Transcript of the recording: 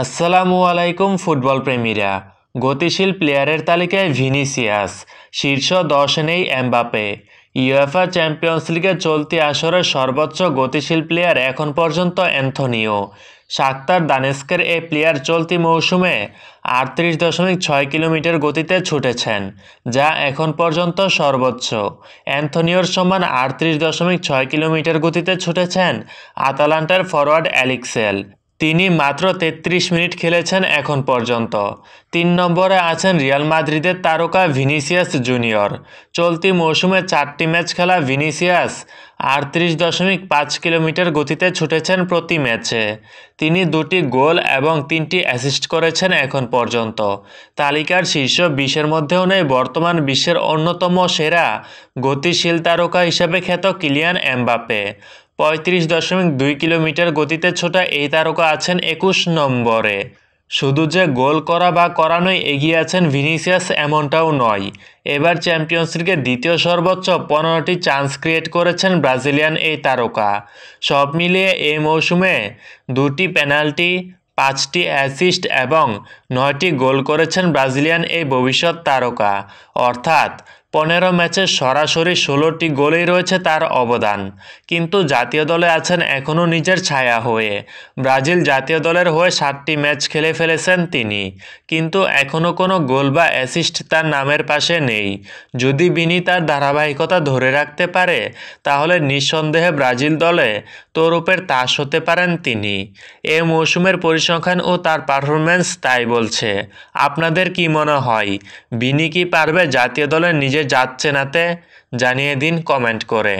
আসসালামু আলাইকুম ফুটবল প্রেমীরা গতিশীল প্লেয়ারের তালিকায় ভিনিসিয়াস শীর্ষ দশ নেই এমবাপে ইউএফা চ্যাম্পিয়ন্স লিগে চলতি আসরের সর্বোচ্চ গতিশীল প্লেয়ার এখন পর্যন্ত অ্যান্থনিও সাক্তার দানেস্কের এ প্লেয়ার চলতি মৌসুমে আটত্রিশ দশমিক ছয় কিলোমিটার গতিতে ছুটেছেন যা এখন পর্যন্ত সর্বোচ্চ অ্যান্থনিওর সমান আটত্রিশ দশমিক ছয় কিলোমিটার গতিতে ছুটেছেন আতালান্টার ফরওয়ার্ড অ্যালিক্সেল তিনি মাত্র ৩৩ মিনিট খেলেছেন এখন পর্যন্ত তিন নম্বরে আছেন রিয়াল মাদ্রিদের তারকা ভিনিসিয়াস জুনিয়র চলতি মৌসুমে চারটি ম্যাচ খেলা ভিনিসিয়াস আটত্রিশ দশমিক পাঁচ কিলোমিটার গতিতে ছুটেছেন প্রতি ম্যাচে তিনি দুটি গোল এবং তিনটি অ্যাসিস্ট করেছেন এখন পর্যন্ত তালিকার শীর্ষ বিশের মধ্যেও নেই বর্তমান বিশ্বের অন্যতম সেরা গতিশীল তারকা হিসেবে খ্যাত কিলিয়ান এমবাপে পঁয়ত্রিশ দশমিক দুই কিলোমিটার গতিতে ছোটা এই তারকা আছেন একুশ নম্বরে শুধু যে গোল করা বা করানোই এগিয়ে আছেন ভিনিসিয়াস এমনটাও নয় এবার চ্যাম্পিয়ন্স লিগে দ্বিতীয় সর্বোচ্চ পনেরোটি চান্স ক্রিয়েট করেছেন ব্রাজিলিয়ান এই তারকা সব মিলিয়ে এই মৌসুমে দুটি পেনাল্টি পাঁচটি অ্যাসিস্ট এবং নয়টি গোল করেছেন ব্রাজিলিয়ান এই ভবিষ্যৎ তারকা অর্থাৎ পনেরো ম্যাচে সরাসরি ষোলোটি গোলেই রয়েছে তার অবদান কিন্তু জাতীয় দলে আছেন এখনও নিজের ছায়া হয়ে ব্রাজিল জাতীয় দলের হয়ে সাতটি ম্যাচ খেলে ফেলেছেন তিনি কিন্তু এখনও কোনো গোল বা অ্যাসিস্ট তার নামের পাশে নেই যদি বিনি তার ধারাবাহিকতা ধরে রাখতে পারে তাহলে নিঃসন্দেহে ব্রাজিল দলে তরুপের তাস হতে পারেন তিনি এ মৌসুমের পরিসংখ্যান ও তার পারফরম্যান্স তাই বলছে আপনাদের কি মনে হয় বিনি কি পারবে জাতীয় দলের নিজের যাচ্ছে নাতে জানিয়ে দিন কমেন্ট করে